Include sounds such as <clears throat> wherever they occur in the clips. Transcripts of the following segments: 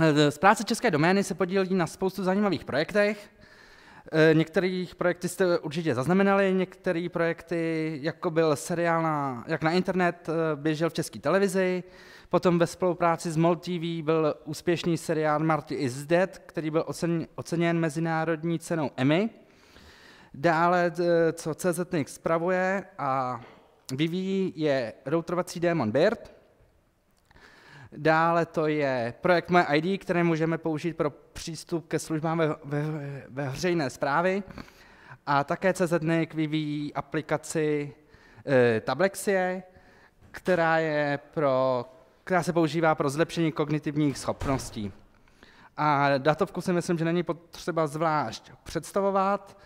Eh, z práce České domény se podílí na spoustu zajímavých projektech. Eh, některých projekty jste určitě zaznamenali, některé projekty, jako byl seriál na, jak na internet, eh, běžel v české televizi, potom ve spolupráci s MOL TV byl úspěšný seriál Marty is Dead, který byl oceněn, oceněn mezinárodní cenou Emmy. Dále, co CZNX spravuje a vyvíjí, je routrovací démon Bird, Dále to je projekt Moje ID, které můžeme použít pro přístup ke službám ve, ve, ve veřejné zprávy. A také CZNIC vyvíjí aplikaci e, Tablexie, která, je pro, která se používá pro zlepšení kognitivních schopností. A datovku si myslím, že není potřeba zvlášť představovat,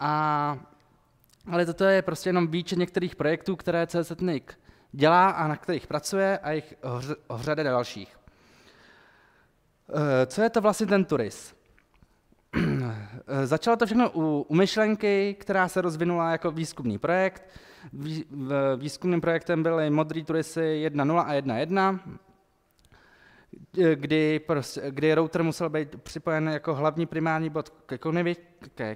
a, ale toto je prostě jenom výčet některých projektů, které CZNIC dělá a na kterých pracuje a jich řada dalších. Eh, co je to vlastně ten turis? Eh, začalo to všechno u, u myšlenky, která se rozvinula jako výzkumný projekt. výzkumným projektem byly modrý turisy 1.0 a 1.1, eh, kdy, prostě, kdy router musel být připojen jako hlavní primární bod ke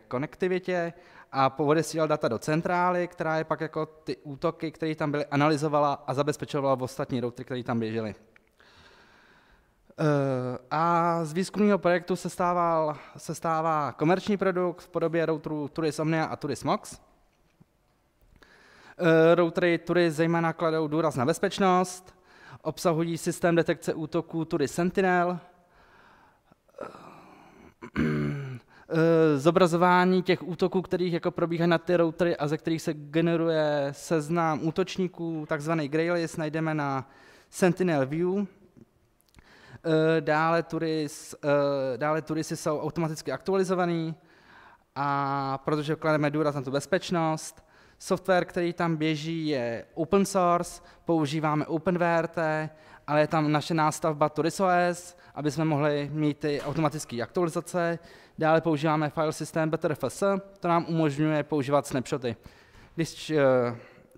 konektivitě a podesílal data do centrály, která je pak jako ty útoky, které tam byly, analyzovala a zabezpečovala v ostatní routery, které tam běžely. Eh, a z výzkumného projektu se, stával, se stává komerční produkt v podobě routerů Turis Omnia a Turis Mox. Eh, routery Turis zejména kladou důraz na bezpečnost, obsahují systém detekce útoků Turis Sentinel, zobrazování těch útoků, kterých jako probíhají na ty routery a ze kterých se generuje seznam útočníků, takzvaný Graylist, najdeme na Sentinel View. Eh, dále, turis, eh, dále turisty jsou automaticky aktualizovaný, a protože klademe důraz na tu bezpečnost, software, který tam běží, je open source, používáme OpenVRT, ale je tam naše nástavba TurisOS, aby jsme mohli mít ty automatické aktualizace, Dále používáme file systém BetterFS, to nám umožňuje používat snapshoty. Když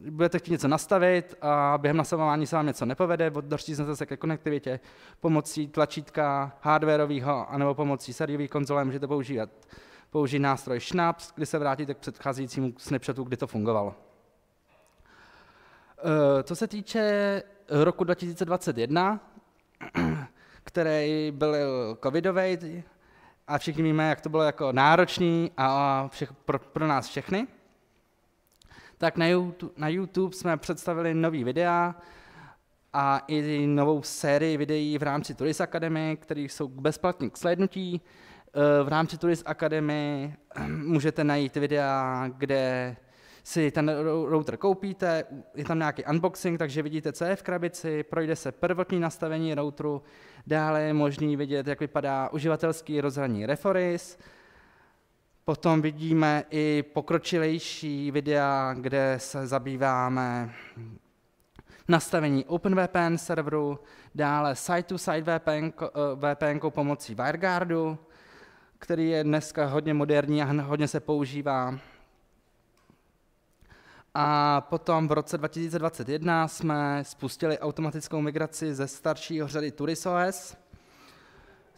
uh, budete chtít něco nastavit a během nastavování se vám něco nepovede, doštíznete se ke konektivitě pomocí tlačítka hardwareového anebo pomocí sériové konzole můžete používat použít nástroj Schnaps, kdy se vrátíte k předcházejícímu snapshotu, kdy to fungovalo. Eh, co se týče roku 2021, <clears throat> který byl covidový, a všichni víme, jak to bylo jako náročný a všech, pro, pro nás všechny, tak na YouTube, na YouTube jsme představili nový videa a i novou sérii videí v rámci Tourist Academy, které jsou bezplatní k slednutí. Eh, v rámci Tourist Academy <clears throat> můžete najít videa, kde si ten router koupíte, je tam nějaký unboxing, takže vidíte, co je v krabici, projde se prvotní nastavení routeru, dále je možný vidět, jak vypadá uživatelský rozhraní Reforis, Potom vidíme i pokročilejší videa, kde se zabýváme nastavení OpenVPN serveru, dále site-to-site VPN, eh, VPN pomocí WireGuardu, který je dneska hodně moderní a hodně se používá. A potom v roce 2021 jsme spustili automatickou migraci ze staršího řady TurisOS,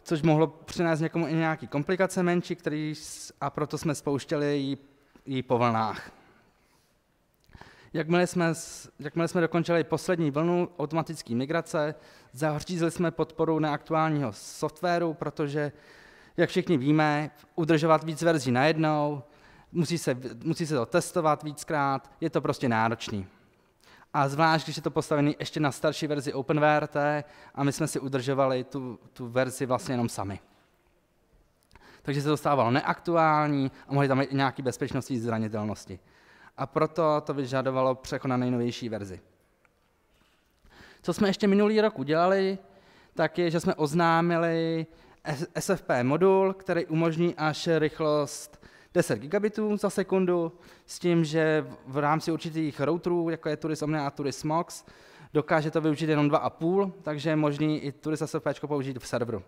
což mohlo přinést někomu i nějaké komplikace menší, který, a proto jsme spouštěli ji, ji po vlnách. Jakmile jsme, jakmile jsme dokončili poslední vlnu automatické migrace, zahřízli jsme podporu neaktuálního softwaru, protože, jak všichni víme, udržovat víc verzí najednou musí se, musí se to testovat víckrát, je to prostě náročný. A zvlášť, když je to postavený ještě na starší verzi OpenVRT a my jsme si udržovali tu, tu verzi vlastně jenom sami. Takže se dostávalo neaktuální a mohly tam být nějaké bezpečnostní zranitelnosti. A proto to vyžadovalo na nejnovější verzi. Co jsme ještě minulý rok udělali, tak je, že jsme oznámili SFP modul, který umožní až rychlost 10 gigabitů za sekundu s tím, že v rámci určitých routerů, jako je Turis Omnia a Turis Mox, dokáže to využít jenom 2,5, takže je možný i Turis SFP použít v serveru.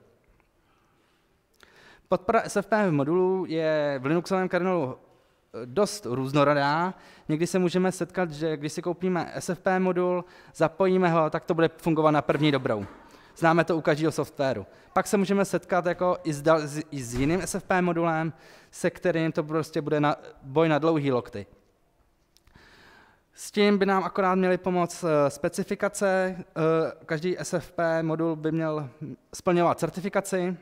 Podpora SFP v modulu je v Linuxovém kernelu eh, dost různorodá. Někdy se můžeme setkat, že když si koupíme SFP modul, zapojíme ho, tak to bude fungovat na první dobrou. Známe to u každého softwaru. Pak se můžeme setkat jako i s, dal, i s jiným SFP modulem, se kterým to prostě bude na, boj na dlouhý lokty. S tím by nám akorát měly pomoct eh, specifikace. Eh, každý SFP modul by měl splňovat certifikaci,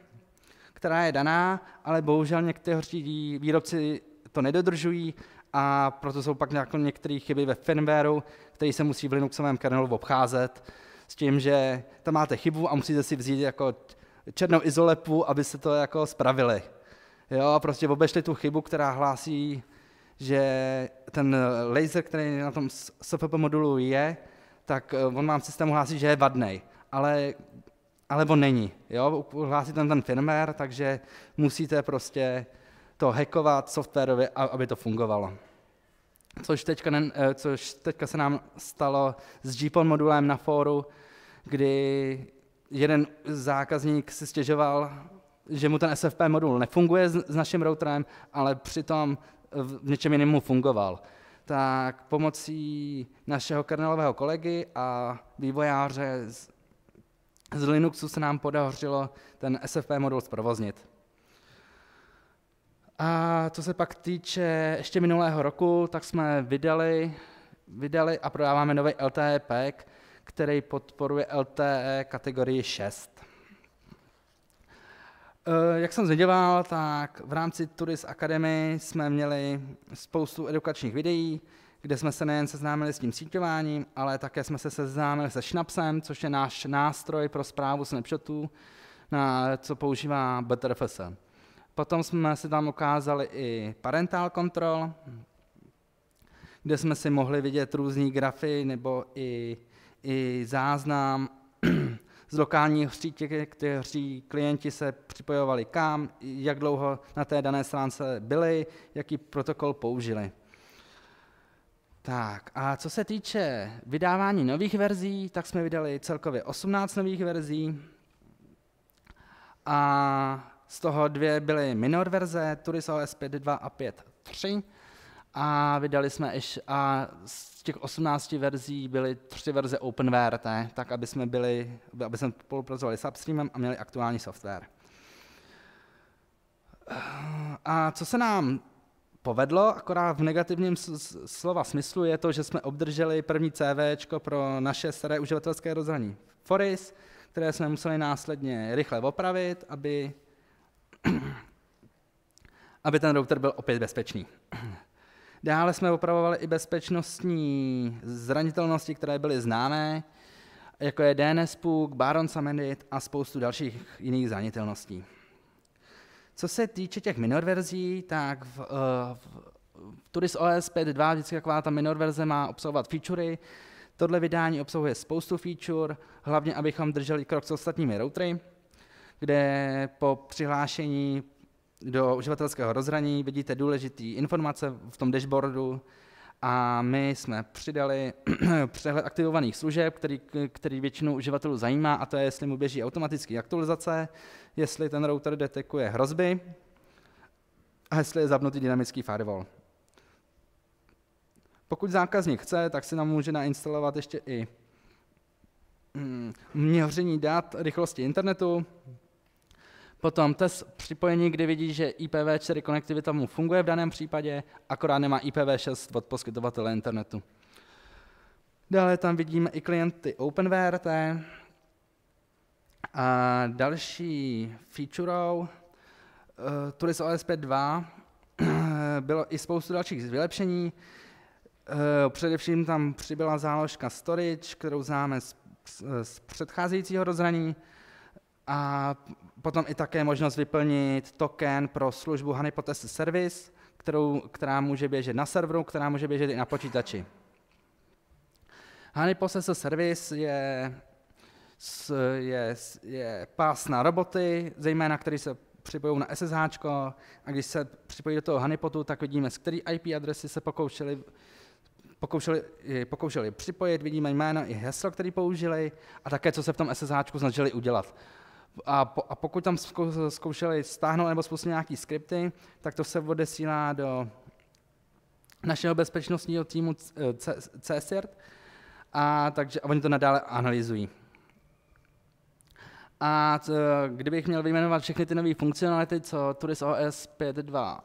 která je daná, ale bohužel někteří výrobci to nedodržují a proto jsou pak některé chyby ve firmwareu, který se musí v Linuxovém kernelu obcházet s tím, že tam máte chybu a musíte si vzít jako černou izolepu, aby se to jako spravili. Jo, prostě obešli tu chybu, která hlásí, že ten laser, který na tom SFP modulu je, tak eh, on vám v systému hlásí, že je vadný, ale, ale on není. Jo, hlásí ten ten firmware, takže musíte prostě to hackovat softwarově, aby to fungovalo což teďka, ne, eh, což teďka se nám stalo s GPON modulem na fóru, kdy jeden zákazník si stěžoval, že mu ten SFP modul nefunguje s, s naším routerem, ale přitom v něčem jiném mu fungoval. Tak pomocí našeho kernelového kolegy a vývojáře z, z Linuxu se nám podařilo ten SFP modul zprovoznit. A co se pak týče ještě minulého roku, tak jsme vydali, vydali a prodáváme nový LTE pack, který podporuje LTE kategorii 6. E, jak jsem zvěděval, tak v rámci Turis Academy jsme měli spoustu edukačních videí, kde jsme se nejen seznámili s tím síťováním, ale také jsme se seznámili se Schnapsem, což je náš nástroj pro zprávu snapshotů, na co používá BTRFS. Potom jsme si tam ukázali i parental control, kde jsme si mohli vidět různé grafy nebo i, i záznam <clears throat> z lokálního sítě, kteří klienti se připojovali kam, jak dlouho na té dané stránce byli, jaký protokol použili. Tak a co se týče vydávání nových verzí, tak jsme vydali celkově 18 nových verzí a z toho dvě byly minor verze, OS 5, 2 a 5.3 e a vydali jsme ještě, a z těch 18 verzí byly tři verze OpenVRT, tak aby jsme, byli, aby jsme spolupracovali s Upstreamem a měli aktuální software. A co se nám povedlo, akorát v negativním slova smyslu, je to, že jsme obdrželi první CV pro naše staré uživatelské rozhraní Foris, které jsme museli následně rychle opravit, aby <clears throat> aby ten router byl opět bezpečný. <clears throat> Dále jsme opravovali i bezpečnostní zranitelnosti, které byly známé, jako je DNS Puk, Baron samendit a spoustu dalších jiných zranitelností. Co se týče těch minor verzí, tak v, v, eh, v Turis OS 5.2 vždycky taková ta minor verze má obsahovat featurey. Tohle vydání obsahuje spoustu feature, hlavně abychom drželi krok s ostatními routery kde po přihlášení do uživatelského rozhraní vidíte důležité informace v tom dashboardu a my jsme přidali <clears throat> přehled aktivovaných služeb, který, který většinu uživatelů zajímá, a to je, jestli mu běží automatické aktualizace, jestli ten router detekuje hrozby a jestli je zapnutý dynamický firewall. Pokud zákazník chce, tak si nám může nainstalovat ještě i mm, měření dat rychlosti internetu, Potom test připojení, kdy vidí, že IPv4 konektivita mu funguje v daném případě, akorát nemá IPv6 od poskytovatele internetu. Dále tam vidíme i klienty OpenVRT. A další featureou uh, eh, Turis OSP 2 eh, bylo i spoustu dalších vylepšení. Uh, především tam přibyla záložka storage, kterou známe z, z předcházejícího rozhraní. A potom i také možnost vyplnit token pro službu Honeypotest Service, kterou, která může běžet na serveru, která může běžet i na počítači. Honeypotest Service je, je, je pás na roboty, zejména který se připojují na SSH, a když se připojí do toho Honeypotu, tak vidíme, z který IP adresy se pokoušeli, pokoušeli, pokoušeli připojit, vidíme jméno i heslo, který použili a také, co se v tom SSH snažili udělat. A, po, a pokud tam zkoušeli stáhnout nebo spustit nějaký skripty, tak to se odesílá do našeho bezpečnostního týmu CSIRT, a takže a oni to nadále analyzují. A t, kdybych měl vyjmenovat všechny ty nové funkcionality, co Turis OS 5.2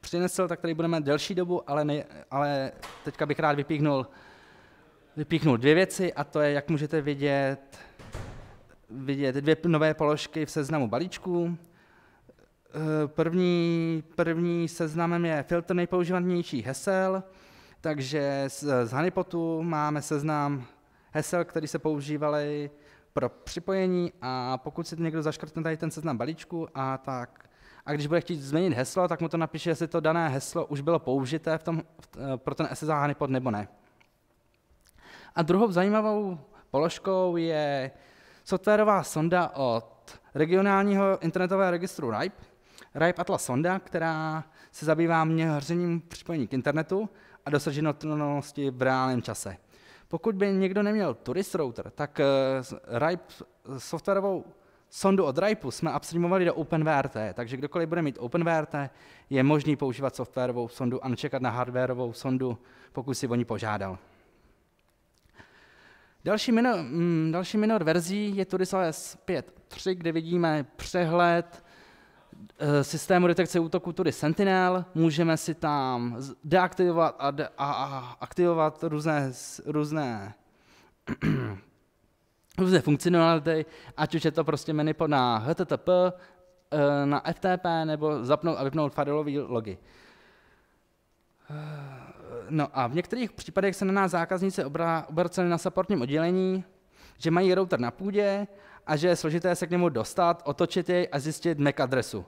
přinesl, tak tady budeme delší dobu, ale, ne, ale teďka bych rád vypíchnul, vypíchnul dvě věci a to je, jak můžete vidět vidět dvě nové položky v seznamu balíčků. Eh, první, první seznamem je filtr nejpoužívanější hesel, takže z, z Honeypotu máme seznam hesel, které se používaly pro připojení a pokud si někdo zaškrtne tady ten seznam balíčku a tak a když bude chtít změnit heslo, tak mu to napíše, jestli to dané heslo už bylo použité v tom, v, eh, pro ten SSH Honeypot nebo ne. A druhou zajímavou položkou je softwarová sonda od regionálního internetového registru RIPE, RIPE Atlas sonda, která se zabývá měřením připojení k internetu a dosaženotnosti v reálném čase. Pokud by někdo neměl turist router, tak eh, RIPE softwarovou sondu od RIPE jsme upstreamovali do OpenVRT, takže kdokoliv bude mít OpenVRT, je možný používat softwarovou sondu a nečekat na hardwarovou sondu, pokud si o ní požádal. Další minor, mm, další minor verzí je Turis OS 5.3, kde vidíme přehled e, systému detekce útoku Tury Sentinel. Můžeme si tam deaktivovat a, de, a, a aktivovat různé, různé <clears throat> různé funkcionality, ať už je to prostě menu na HTTP, eh, na FTP, nebo zapnout a vypnout fileové logy. Eh, no a v některých případech se na nás zákazníci obraceli na supportním oddělení, že mají router na půdě a že je složité se k němu dostat, otočit jej a zjistit MAC e adresu. Uh,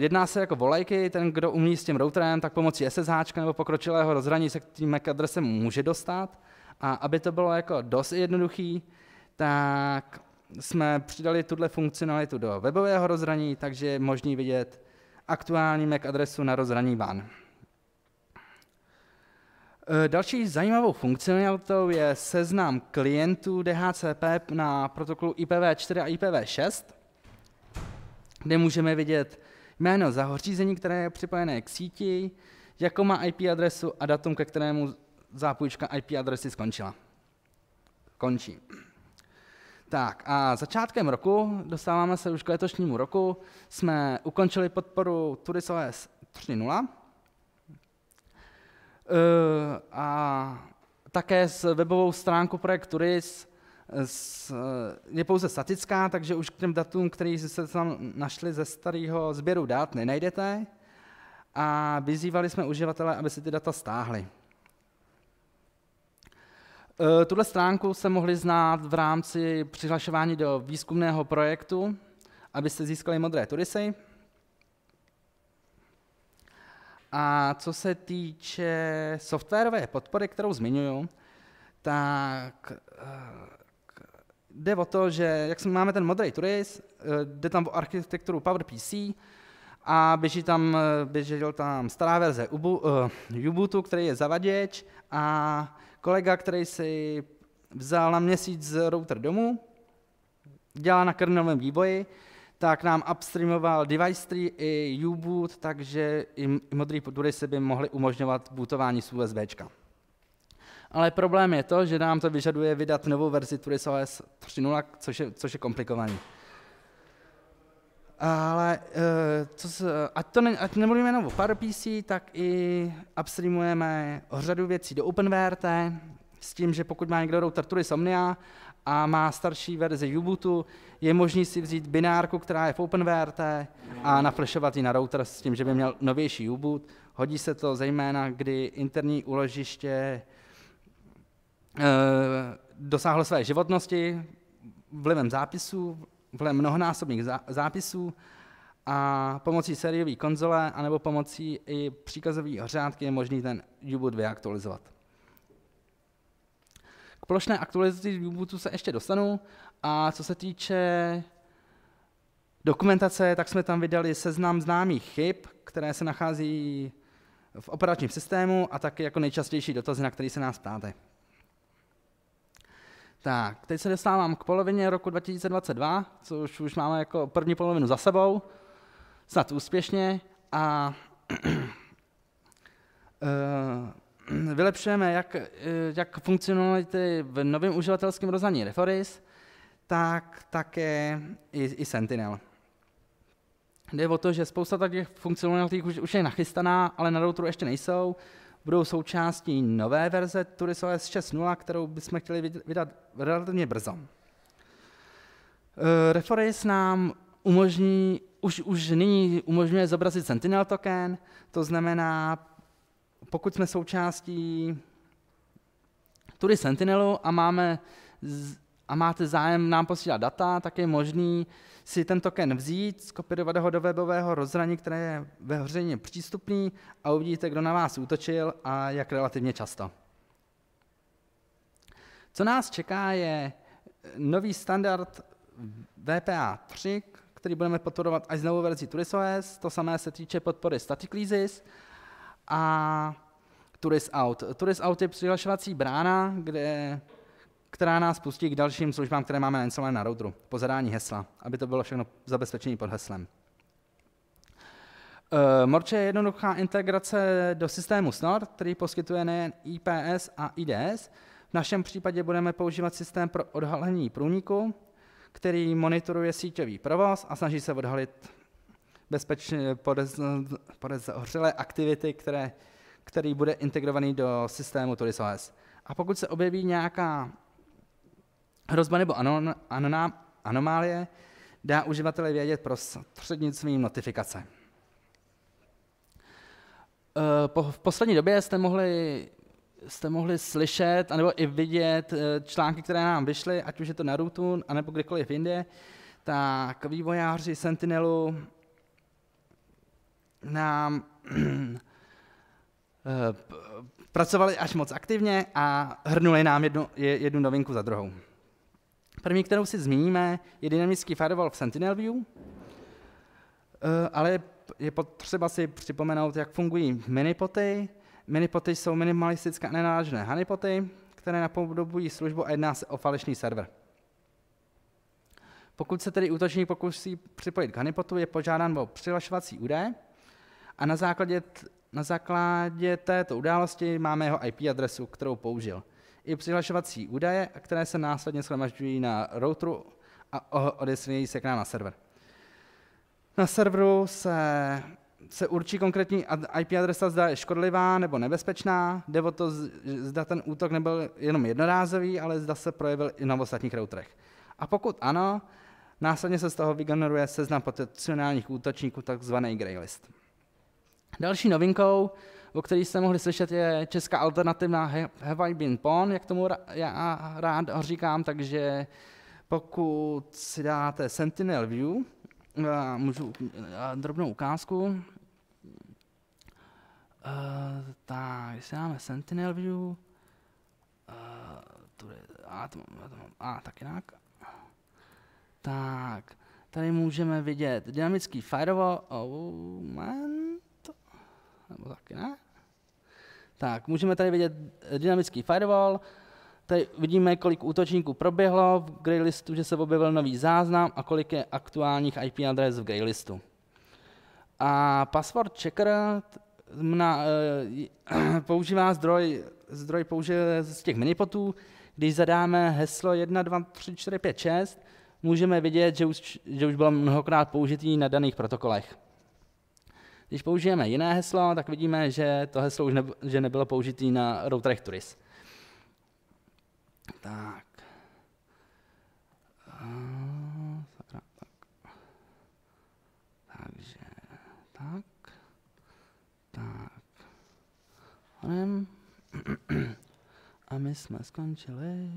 jedná se jako volajky, ten, kdo umí s tím routerem, tak pomocí SSH nebo pokročilého rozhraní se k tím MAC e adresem může dostat. A aby to bylo jako dost jednoduchý, tak jsme přidali tuhle funkcionalitu do webového rozhraní, takže je možný vidět aktuální MAC adresu na rozhraní van. Eh, další zajímavou funkcionalitou je seznam klientů DHCP na protokolu IPv4 a IPv6, kde můžeme vidět jméno zahořízení, které je připojené k síti, jakou má IP adresu a datum, ke kterému zápůjčka IP adresy skončila. Končí. Tak a začátkem roku, dostáváme se už k letošnímu roku, jsme ukončili podporu TuriOS 3.0, Eh, a také s webovou stránkou projekt Turis je pouze statická, takže už k těm datům, které se tam našli ze starého sběru dát, nenajdete. A vyzývali jsme uživatele, aby si ty data stáhli. Eh, tuhle stránku se mohli znát v rámci přihlašování do výzkumného projektu, abyste získali modré turisy. A co se týče softwarové podpory, kterou zmiňuju, tak eh, jde o to, že jak máme ten modrý turis, eh, jde tam o architekturu PowerPC a běží tam, eh, běžel tam stará verze Ubu, uh, Ubuntu, který je zavaděč a kolega, který si vzal na měsíc router domů, dělá na kernelovém vývoji, tak nám upstreamoval device tree i U-boot, takže i modrý podury se by mohly umožňovat bootování z USB. Ale problém je to, že nám to vyžaduje vydat novou verzi Turis OS 3.0, což je, což je komplikovaný. Ale eh, co se, ať, to ne, ať nemluvíme jenom o PowerPC, tak i upstreamujeme řadu věcí do OpenVRT, s tím, že pokud má někdo router Turis Omnia a má starší verzi Ubuntu, je možné si vzít binárku, která je v OpenVRT a naflashovat ji na router s tím, že by měl novější Ubuntu. Hodí se to zejména, kdy interní úložiště e, dosáhlo své životnosti vlivem zápisů, vlivem mnohonásobných zá, zápisů a pomocí sériové konzole anebo pomocí i příkazového řádky je možný ten Ubuntu vyaktualizovat. K plošné aktualizaci Ubuntu se ještě dostanu. A co se týče dokumentace, tak jsme tam vydali seznam známých chyb, které se nachází v operačním systému a taky jako nejčastější dotazy, na který se nás ptáte. Tak, teď se dostávám k polovině roku 2022, což už máme jako první polovinu za sebou, snad úspěšně a <clears throat> eh, <clears throat> vylepšujeme jak, eh, jak funkcionality v novém uživatelském rozhraní Reforis, tak také i, i Sentinel. Jde o to, že spousta takových funkcionalit už, už je nachystaná, ale na routeru ještě nejsou. Budou součástí nové verze Turis OS 6.0, kterou bychom chtěli vydat relativně brzo. Eh, Reforis nám umožní, už, už nyní umožňuje zobrazit Sentinel token, to znamená pokud jsme součástí Tury Sentinelu a máme z, a máte zájem nám posílat data, tak je možný si ten token vzít, skopírovat ho do webového rozhraní, které je veřejně přístupný a uvidíte, kdo na vás útočil a jak relativně často. Co nás čeká je nový standard VPA 3, který budeme podporovat až znovu novou verzi TurisOS, to samé se týče podpory Static Leases a Tourist Out. Tourist Out je přihlašovací brána, kde, která nás pustí k dalším službám, které máme nainstalované na routeru, po zadání hesla, aby to bylo všechno zabezpečení pod heslem. Eh, Morče je jednoduchá integrace do systému Snort, který poskytuje nejen IPS a IDS. V našem případě budeme používat systém pro odhalení průniku, který monitoruje síťový provoz a snaží se odhalit bezpečně podez, podezřelé aktivity, které, který bude integrovaný do systému TurisOS. A pokud se objeví nějaká hrozba nebo anon, anon, anomálie, dá uživatelé vědět prostřednictvím notifikace. Eh, po, v poslední době jste mohli, jste mohli slyšet anebo i vidět eh, články, které nám vyšly, ať už je to na Rootu, anebo kdekoliv jinde, tak vývojáři Sentinelu nám <clears throat> eh, pracovali až moc aktivně a hrnuli nám jednu, jednu novinku za druhou. První, kterou si zmíníme, je dynamický firewall v Sentinel View, eh, ale je potřeba si připomenout, jak fungují minipoty. Minipoty jsou minimalistické a nenáležné honeypoty, které napodobují službu a jedná se o falešný server. Pokud se tedy útočník pokusí připojit k honeypotu, je požádán o přihlašovací údaje, a na základě, na základě této události máme jeho IP adresu, kterou použil. I přihlašovací údaje, které se následně shromažďují na routeru a odesílají se k nám na server. Na serveru se, se určí konkrétní IP adresa, zda je škodlivá nebo nebezpečná. Jde o to, zda ten útok nebyl jenom jednorázový, ale zda se projevil i na ostatních routerech. A pokud ano, následně se z toho vygeneruje seznam potenciálních útočníků, takzvaný greylist. Další novinkou, o které jste mohli slyšet, je česká alternativa Have I Been Pawn, jak tomu já rád říkám, takže pokud si dáte Sentinel View, eh, můžu eh, drobnou ukázku, Uh, tak, když máme Sentinel View, uh, tu je, a, to mám, a, to mám, a tak jinak. Tak, tady můžeme vidět dynamický firewall, oh man, nebo taky ne? Tak, můžeme tady vidět eh, dynamický firewall. Tady vidíme, kolik útočníků proběhlo v graylistu, že se objevil nový záznam a kolik je aktuálních IP adres v graylistu. A password checker na, e, eh, <clears throat> používá zdroj, zdroj použije z těch minipotů. Když zadáme heslo 1, 2, 3, 4, 5, 6, můžeme vidět, že už, že už bylo mnohokrát použitý na daných protokolech. Když použijeme jiné heslo, tak vidíme, že to heslo už neb- že nebylo použitý na routerech Turis. Tak. Sakra, tak. Takže tak. Tak. Honem. <clears throat> A my jsme skončili.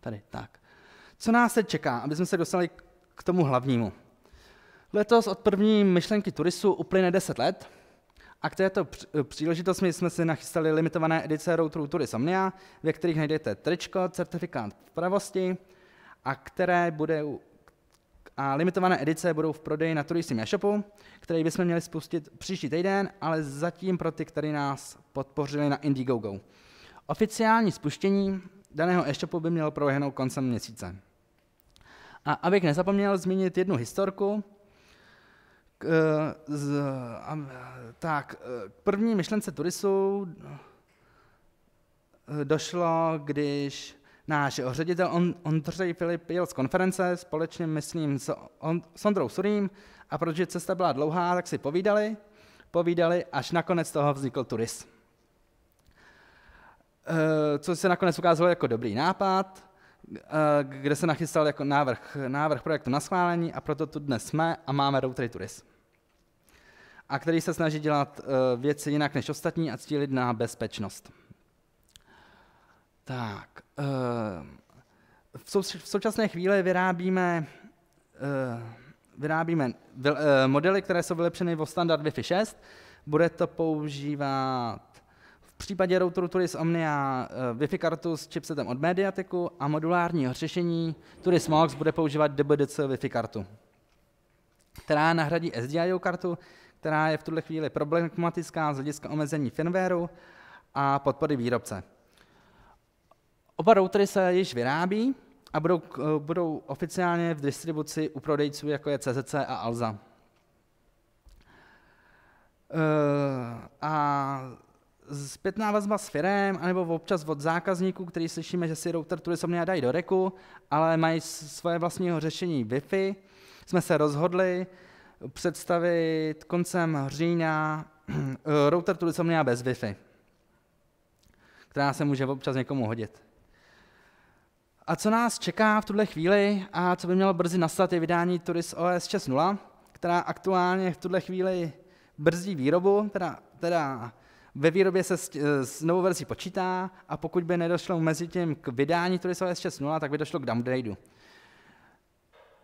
Tady, tak. Co nás teď čeká, aby jsme se dostali k tomu hlavnímu? Letos od první myšlenky turistů uplyne 10 let a k této příležitosti jsme si nachystali limitované edice routerů True Turisomnia, ve kterých najdete tričko, certifikát pravosti a které bude a limitované edice budou v prodeji na turistickém e-shopu, který bychom měli spustit příští týden, ale zatím pro ty, kteří nás podpořili na Indiegogo. Oficiální spuštění daného e-shopu by mělo proběhnout koncem měsíce. A abych nezapomněl zmínit jednu historku, k, eh, z, a, tak, eh, k první myšlence Turisu eh, došlo, když náš ředitel On, Ondřej Filip jel z konference společně, myslím, s On, Ondrou Surým a protože cesta byla dlouhá, tak si povídali, povídali, až nakonec toho vznikl Turis. E, co se nakonec ukázalo jako dobrý nápad, kde se nachystal jako návrh, návrh projektu na schválení a proto tu dnes jsme a máme Road Turis a který se snaží dělat eh, věci jinak než ostatní a cílit na bezpečnost. Tak, eh, v současné chvíli vyrábíme, eh, vyrábíme modely, které jsou vylepšeny o standard Wi-Fi 6. Bude to používat v případě routeru Turis Omnia Wi-Fi kartu s chipsetem od Mediateku a modulární řešení Turis Mox bude používat DBDC Wi-Fi kartu, která nahradí SDI kartu, která je v tuto chvíli problematická z hlediska omezení firmwareu a podpory výrobce. Oba routery se již vyrábí a budou, budou oficiálně v distribuci u prodejců, jako je CZC a Alza. Eh, a zpětná vazba s firem, anebo občas od zákazníků, který slyšíme, že si router turisomně dají do reku, ale mají svoje vlastního řešení Wi-Fi, jsme se rozhodli, představit koncem října eh, router tu co měla bez Wi-Fi, která se může občas někomu hodit. A co nás čeká v tuhle chvíli a co by mělo brzy nastat je vydání Turis OS 6.0, která aktuálně v tuhle chvíli brzdí výrobu, teda, teda ve výrobě se s, eh, s novou verzí počítá a pokud by nedošlo mezi tím k vydání Turis OS 6.0, tak by došlo k downgradeu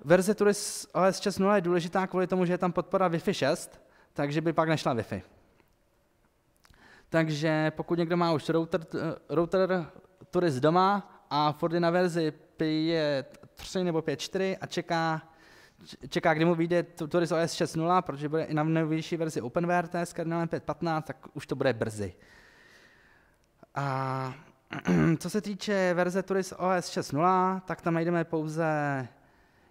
verze TURIS OS 6.0 je důležitá kvůli tomu, že je tam podpora Wi-Fi 6, takže by pak nešla Wi-Fi. Takže pokud někdo má už router, router Turis doma a Ford je na verzi 5.3 nebo 5.4 a čeká, čeká, kdy mu vyjde Turis OS 6.0, protože bude i na nejnovější verzi OpenWrt s kardinálem 5.15, tak už to bude brzy. A <clears throat> co se týče verze Turis OS 6.0, tak tam najdeme pouze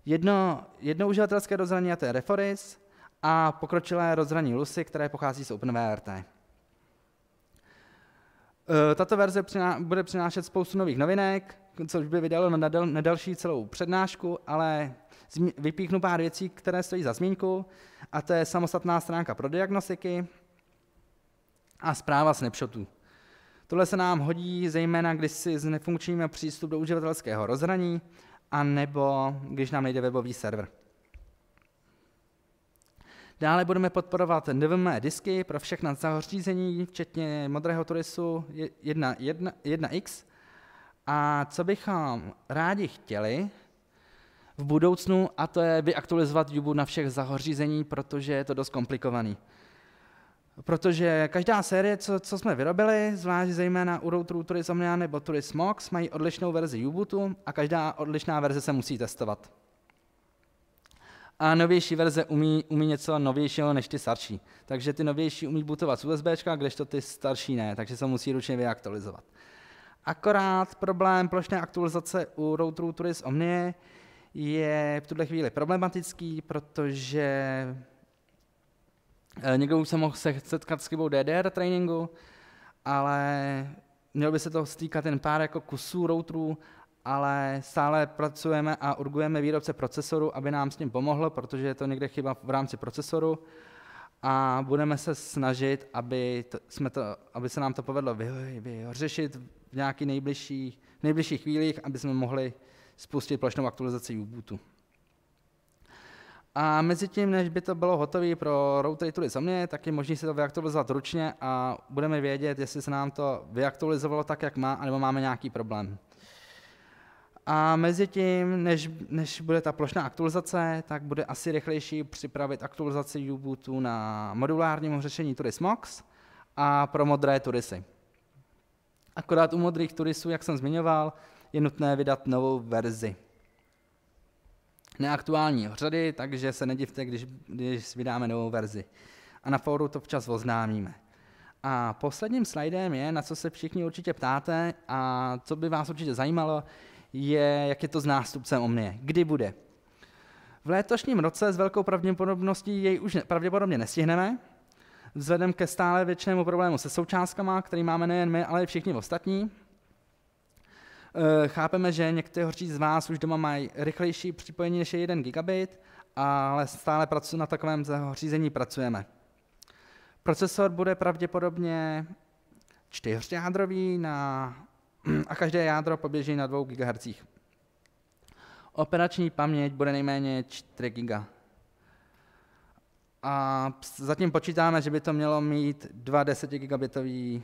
Jedno, jedno uživatelské rozhraní to je Reforis a pokročilé rozhraní Lucy, které pochází z OpenVRT. Eh, tato verze přiná, bude přinášet spoustu nových novinek, což by vydalo na, dal, na další celou přednášku, ale vypíchnu pár věcí, které stojí za zmínku, a to je samostatná stránka pro diagnostiky a zpráva snapshotů. Tohle se nám hodí zejména, když si znefunkčníme přístup do uživatelského rozhraní a nebo když nám nejde webový server. Dále budeme podporovat NVMe disky pro všechna zařízení, včetně modrého turisu 1, 1, 1x. A co bychom rádi chtěli v budoucnu, a to je vyaktualizovat Jubu na všech zahořízení, protože je to dost komplikovaný. Protože každá série, co, co jsme vyrobili, zvlášť zejména u routerů Turisomnia nebo Turismox, mají odlišnou verzi Ubuntu a každá odlišná verze se musí testovat. A novější verze umí, umí něco novějšího než ty starší. Takže ty novější umí bootovat z USB, kdežto ty starší ne, takže se musí ručně vyaktualizovat. Akorát problém plošné aktualizace u routerů Turis Omnie je v tuhle chvíli problematický, protože Eh, někdo už se mohl setkat s chybou DDR tréninku, ale měl by se to stýkat jen pár jako kusů routerů, ale stále pracujeme a urgujeme výrobce procesoru, aby nám s tím pomohl, protože je to někde chyba v rámci procesoru a budeme se snažit, aby, to, jsme to, aby se nám to povedlo vyřešit v nějakých nejbližších, nejbližších chvílích, aby jsme mohli spustit plošnou aktualizaci u a mezi tím, než by to bylo hotové pro routery tudy za mě, tak je možné si to vyaktualizovat ručně a budeme vědět, jestli se nám to vyaktualizovalo tak, jak má, nebo máme nějaký problém. A mezi tím, než, než bude ta plošná aktualizace, tak bude asi rychlejší připravit aktualizaci Ubuntu na modulárním řešení Turismox a pro modré Turisy. Akorát u modrých Turisů, jak jsem zmiňoval, je nutné vydat novou verzi neaktuální řady, takže se nedivte, když, když vydáme novou verzi. A na fóru to včas oznámíme. A posledním slajdem je, na co se všichni určitě ptáte a co by vás určitě zajímalo, je, jak je to s nástupcem Omnie. Kdy bude? V letošním roce s velkou pravděpodobností jej už ne, pravděpodobně nestihneme, vzhledem ke stále většinému problému se součástkama, který máme nejen my, ale i všichni ostatní. Eh, chápeme, že někteří z vás už doma mají rychlejší připojení než 1 gigabit, ale stále na takovém zařízení pracujeme. Procesor bude pravděpodobně čtyřjádrový na, a každé jádro poběží na 2 GHz. Operační paměť bude nejméně 4 GB. A zatím počítáme, že by to mělo mít dva 10 gigabitové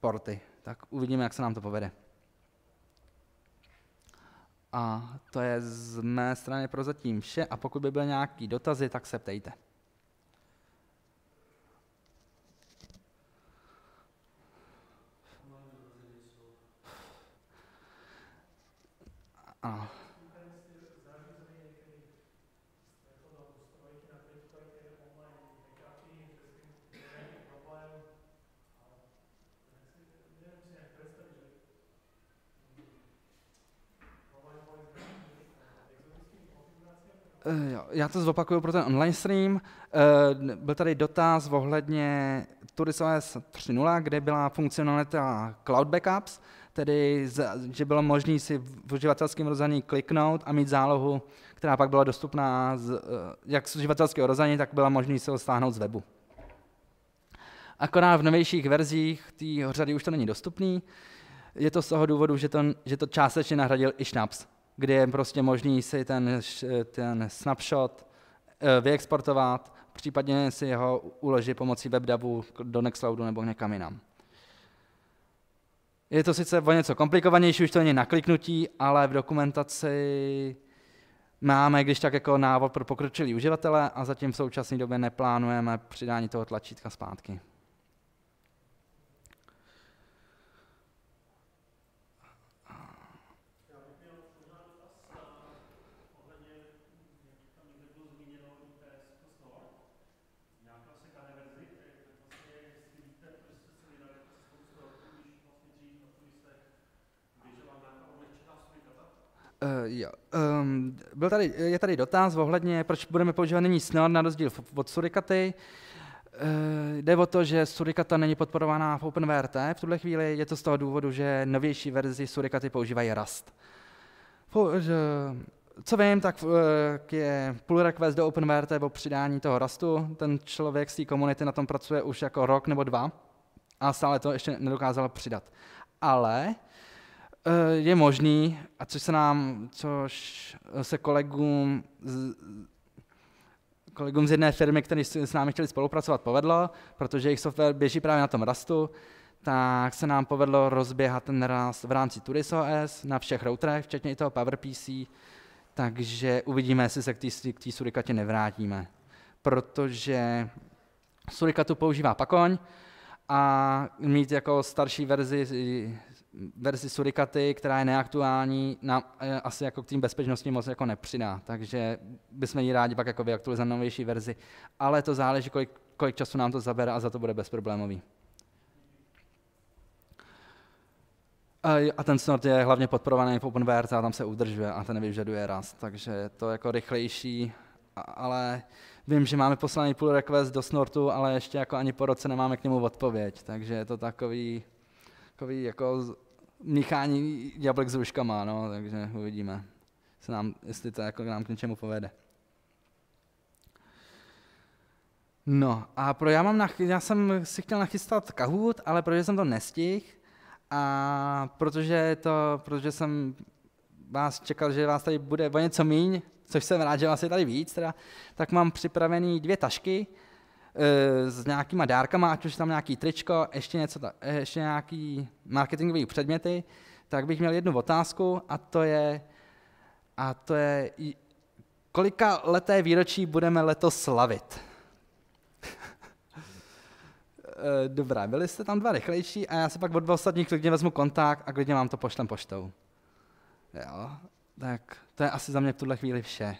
porty. Tak uvidíme, jak se nám to povede. A to je z mé strany prozatím vše a pokud by byly nějaké dotazy, tak se ptejte. Ano. Eh, já to zopakuju pro ten online stream. Eh, byl tady dotaz ohledně TurisOS 3.0, kde byla funkcionalita Cloud Backups, tedy že bylo možné si v uživatelském rozhraní kliknout a mít zálohu, která pak byla dostupná z, eh, jak z uživatelského rozhraní, tak byla možné si ho stáhnout z webu. Akorát v novějších verzích té řady už to není dostupný. Je to z toho důvodu, že to, že to částečně nahradil i Schnaps, kdy je prostě možný si ten, ten snapshot eh, vyexportovat, případně si ho uložit pomocí webdavu do Nextcloudu nebo někam jinam. Je to sice o něco komplikovanější, už to není nakliknutí, ale v dokumentaci máme když tak jako návod pro pokročilý uživatele a zatím v současné době neplánujeme přidání toho tlačítka zpátky. Uh, jo. Um, byl tady, je tady dotaz ohledně, proč budeme používat nyní snad na rozdíl od Surikaty. Uh, jde o to, že Surikata není podporovaná v OpenVRT v tuhle chvíli. Je to z toho důvodu, že novější verzi Surikaty používají Rust. Po, uh, co vím, tak eh, je pull request do OpenVRT o přidání toho Rustu. Ten člověk z té komunity na tom pracuje už jako rok nebo dva a stále to ještě nedokázal přidat. Ale Eh, je možný, a což se nám, což eh, se kolegům z, kolegům z jedné firmy, kteří s námi chtěli spolupracovat, povedlo, protože jejich software běží právě na tom Rastu, tak se nám povedlo rozběhat ten rast v rámci Turis OS na všech routerech, včetně i toho PowerPC, takže uvidíme, jestli se k té surikatě nevrátíme. Protože surikatu používá Pakoň a mít jako starší verzi verzi surikaty, která je neaktuální, nám eh, asi jako k tým bezpečnosti moc jako nepřidá, takže bychom ji rádi pak jako vyaktualizovali novější verzi, ale to záleží, kolik, kolik času nám to zabere a za to bude bezproblémový. Eh, a ten snort je hlavně podporovaný v OpenVRC a tam se udržuje a ten vyžaduje raz, takže je to jako rychlejší, ale vím, že máme poslaný pull request do snortu, ale ještě jako ani po roce nemáme k němu odpověď, takže je to takový, takový jako míchání jablek s ruškama, no, takže uvidíme, se nám, jestli to jako nám k něčemu povede. No a pro já, mám nach, já jsem si chtěl nachystat kahut, ale protože jsem to nestihl a protože, to, protože jsem vás čekal, že vás tady bude o něco míň, což jsem rád, že vás je tady víc, teda, tak mám připravený dvě tašky, Eh, s nějakýma dárkama, ať už tam nějaký tričko, ještě, něco, eh, ještě nějaký marketingové předměty, tak bych měl jednu otázku a to je, a to je kolika leté výročí budeme letos slavit? <laughs> Eh, dobrá, byli jste tam dva rychlejší a já se pak od ostatních klidně vezmu kontakt a klidně vám to pošlem poštou. Jo, tak to je asi za mě v tuhle chvíli vše.